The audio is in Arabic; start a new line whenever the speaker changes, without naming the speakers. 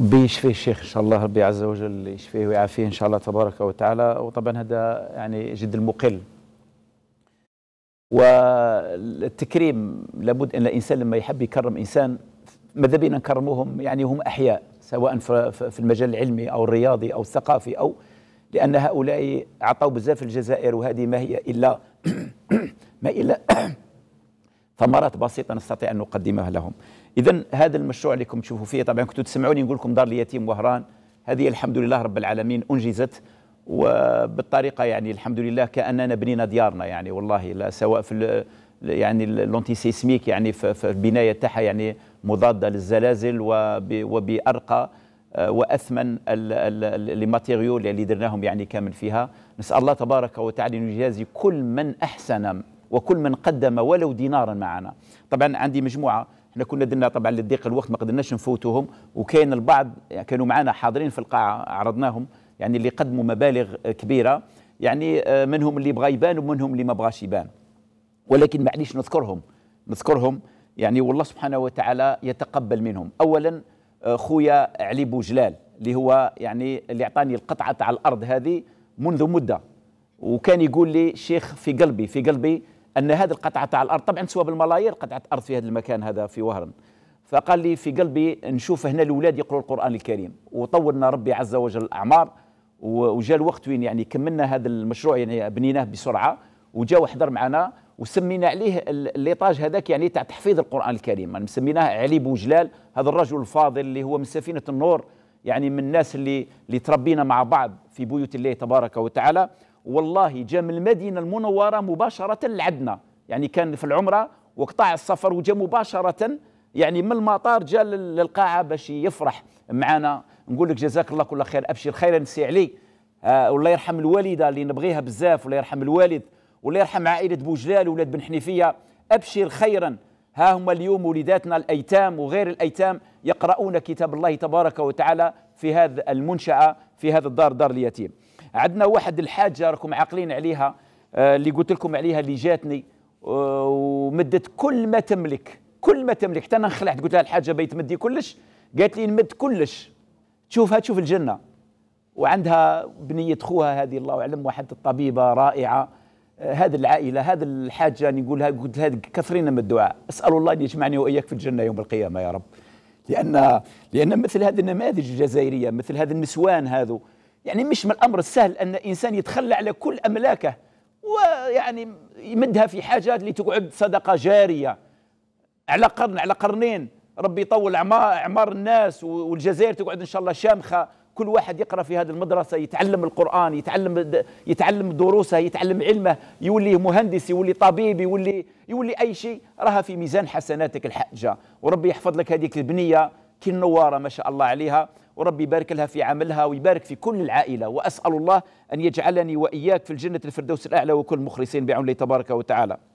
ربي يشفيه الشيخ ان شاء الله ربي عز وجل يشفيه ويعافيه ان شاء الله تبارك وتعالى وطبعا هذا يعني جد المقل والتكريم لابد ان الانسان لما يحب يكرم انسان ماذا بينا نكرموهم يعني هم احياء سواء في المجال العلمي او الرياضي او الثقافي او لان هؤلاء عطوا بزاف الجزائر وهذه ما هي الا ما الا ثمرات بسيطه نستطيع ان نقدمها لهم اذا هذا المشروع اللي كنتم تشوفوا فيه طبعا كنتوا تسمعوني نقول لكم دار اليتيم وهران هذه الحمد لله رب العالمين انجزت وبالطريقه يعني الحمد لله كاننا بنينا ديارنا يعني والله لا سواء في يعني اللونتي سيسميك يعني في البنايه تاعها يعني مضاده للزلازل وبارقى آه، واثمن الماتيريول اللي درناهم يعني كامل فيها نسال الله تبارك وتعالى ان يجازي كل من احسن وكل من قدم ولو دينارا معنا طبعا عندي مجموعه احنا كنا درنا طبعا لضيق الوقت ما قدرناش نفوتوهم وكاين البعض كانوا معنا حاضرين في القاعه عرضناهم يعني اللي قدموا مبالغ كبيره يعني آه، منهم اللي بغى يبان ومنهم اللي ما بغاش يبان ولكن معليش نذكرهم نذكرهم يعني والله سبحانه وتعالى يتقبل منهم اولا آه، خويا علي بوجلال اللي هو يعني اللي اعطاني القطعه تاع الارض هذه منذ مده وكان يقول لي شيخ في قلبي في قلبي ان هذه القطعه تاع الارض طبعا تسوى بالملايير قطعه ارض في هذا المكان هذا في وهران فقال لي في قلبي نشوف هنا الاولاد يقروا القران الكريم وطولنا ربي عز وجل الاعمار وجاء الوقت وين يعني كملنا هذا المشروع يعني بنيناه بسرعه وجاء وحضر معنا وسمينا عليه الليطاج هذاك يعني تاع تحفيظ القران الكريم يعني سميناه علي بوجلال هذا الرجل الفاضل اللي هو من سفينه النور يعني من الناس اللي اللي تربينا مع بعض في بيوت الله تبارك وتعالى والله جا من المدينة المنورة مباشرة لعدنا يعني كان في العمرة وقطاع السفر وجا مباشرة يعني من المطار جا للقاعة باش يفرح معنا نقول لك جزاك الله كل خير أبشر خيرا نسي علي آه والله يرحم الوالدة اللي نبغيها بزاف والله يرحم الوالد والله يرحم عائلة بوجلال وولاد بن حنيفية أبشر خيرا ها هما اليوم وليداتنا الأيتام وغير الأيتام يقرؤون كتاب الله تبارك وتعالى في هذا المنشأة في هذا الدار دار اليتيم عندنا واحد الحاجه راكم عاقلين عليها آه، اللي قلت لكم عليها اللي جاتني آه، ومدت كل ما تملك كل ما تملك حتى انا انخلعت قلت لها الحاجه بيت مدي كلش قالت لي نمد كلش تشوفها تشوف الجنه وعندها بنيه خوها هذه الله اعلم واحد الطبيبه رائعه آه، هذه العائله هذه الحاجه نقولها قلت لها كثرين من الدعاء اسال الله ان يجمعني واياك في الجنه يوم القيامه يا رب لان لان مثل هذه النماذج الجزائريه مثل هذه النسوان هذو يعني مش من الأمر السهل أن إنسان يتخلى على كل أملاكه ويعني يمدها في اللي لتقعد صدقة جارية على قرن على قرنين ربي يطول أعمار الناس والجزائر تقعد إن شاء الله شامخة كل واحد يقرا في هذه المدرسه يتعلم القران يتعلم يتعلم دروسه يتعلم علمه يولي مهندس يولي طبيب يولي يولي اي شيء راها في ميزان حسناتك الحاجه وربي يحفظ لك هذيك البنيه كي النواره ما شاء الله عليها وربي يبارك لها في عملها ويبارك في كل العائلة وأسأل الله أن يجعلني وإياك في الجنة الفردوس الأعلى وكل مخلصين بعونه تبارك وتعالى